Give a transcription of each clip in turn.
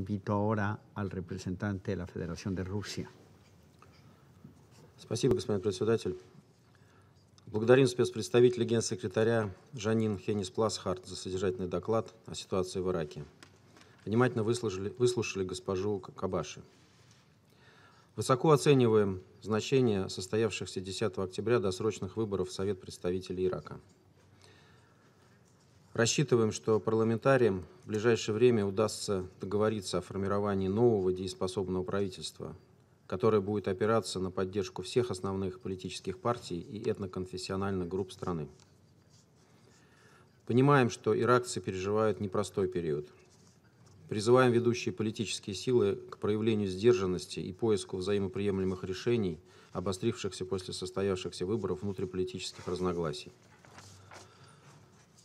Invito ahora al representante de la Federación de Rusia. Спасибо, господин председатель. Благодарим спецпредставителя генсекретаря Жанин Хенис Пласхарт за содержательный доклад о ситуации в Ираке. Внимательно выслушали, выслушали госпожу Кабаши. Высоко оцениваем значение состоявшихся 10 октября досрочных выборов в Совет представителей Ирака. Рассчитываем, что парламентариям в ближайшее время удастся договориться о формировании нового дееспособного правительства, которое будет опираться на поддержку всех основных политических партий и этноконфессиональных групп страны. Понимаем, что иракцы переживают непростой период. Призываем ведущие политические силы к проявлению сдержанности и поиску взаимоприемлемых решений, обострившихся после состоявшихся выборов внутриполитических разногласий.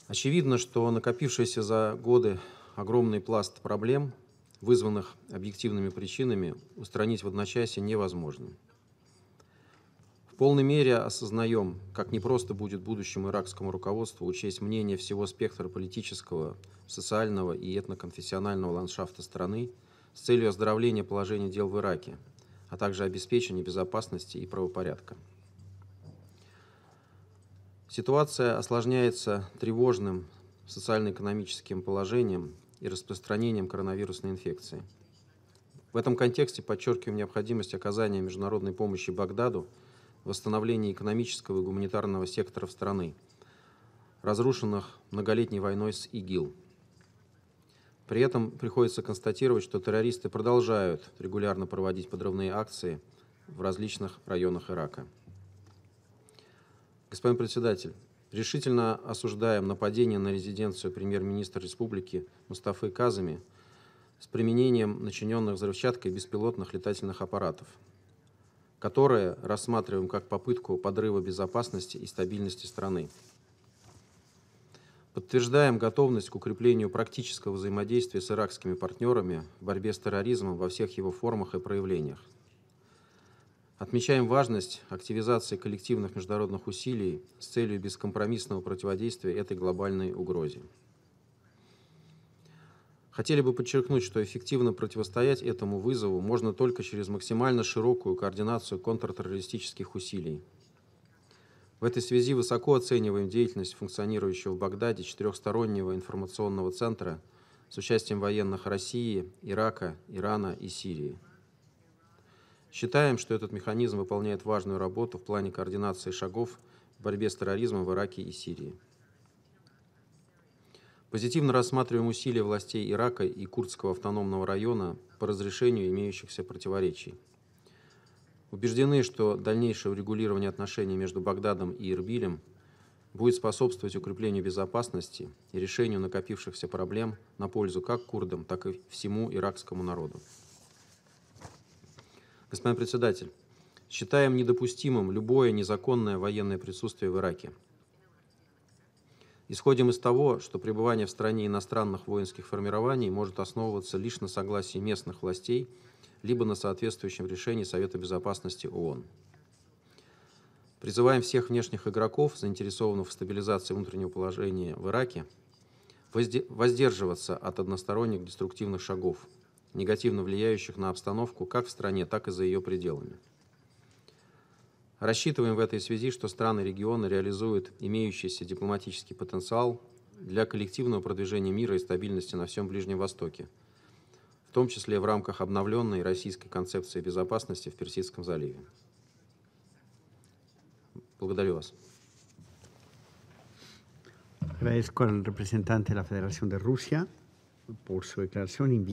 Очевидно, что накопившийся за годы огромный пласт проблем, вызванных объективными причинами, устранить в одночасье невозможно. В полной мере осознаем, как непросто будет будущему иракскому руководству учесть мнение всего спектра политического, социального и этноконфессионального ландшафта страны с целью оздоровления положения дел в Ираке, а также обеспечения безопасности и правопорядка. Ситуация осложняется тревожным социально-экономическим положением и распространением коронавирусной инфекции. В этом контексте подчеркиваем необходимость оказания международной помощи Багдаду в восстановлении экономического и гуманитарного секторов страны, разрушенных многолетней войной с ИГИЛ. При этом приходится констатировать, что террористы продолжают регулярно проводить подрывные акции в различных районах Ирака. Господин председатель, решительно осуждаем нападение на резиденцию премьер-министра республики Мустафы Казами с применением начиненных взрывчаткой беспилотных летательных аппаратов, которые рассматриваем как попытку подрыва безопасности и стабильности страны. Подтверждаем готовность к укреплению практического взаимодействия с иракскими партнерами в борьбе с терроризмом во всех его формах и проявлениях, Отмечаем важность активизации коллективных международных усилий с целью бескомпромиссного противодействия этой глобальной угрозе. Хотели бы подчеркнуть, что эффективно противостоять этому вызову можно только через максимально широкую координацию контртеррористических усилий. В этой связи высоко оцениваем деятельность функционирующего в Багдаде четырехстороннего информационного центра с участием военных России, Ирака, Ирана и Сирии. Считаем, что этот механизм выполняет важную работу в плане координации шагов в борьбе с терроризмом в Ираке и Сирии. Позитивно рассматриваем усилия властей Ирака и Курдского автономного района по разрешению имеющихся противоречий. Убеждены, что дальнейшее урегулирование отношений между Багдадом и Ирбилем будет способствовать укреплению безопасности и решению накопившихся проблем на пользу как курдам, так и всему иракскому народу. Господин председатель, считаем недопустимым любое незаконное военное присутствие в Ираке. Исходим из того, что пребывание в стране иностранных воинских формирований может основываться лишь на согласии местных властей, либо на соответствующем решении Совета Безопасности ООН. Призываем всех внешних игроков, заинтересованных в стабилизации внутреннего положения в Ираке, воздерживаться от односторонних деструктивных шагов – негативно влияющих на обстановку как в стране, так и за ее пределами. Рассчитываем в этой связи, что страны региона реализуют имеющийся дипломатический потенциал для коллективного продвижения мира и стабильности на всем Ближнем Востоке, в том числе в рамках обновленной российской концепции безопасности в Персидском заливе. Благодарю вас. Agradezco al representante de la Federación de Rusia por su declaración.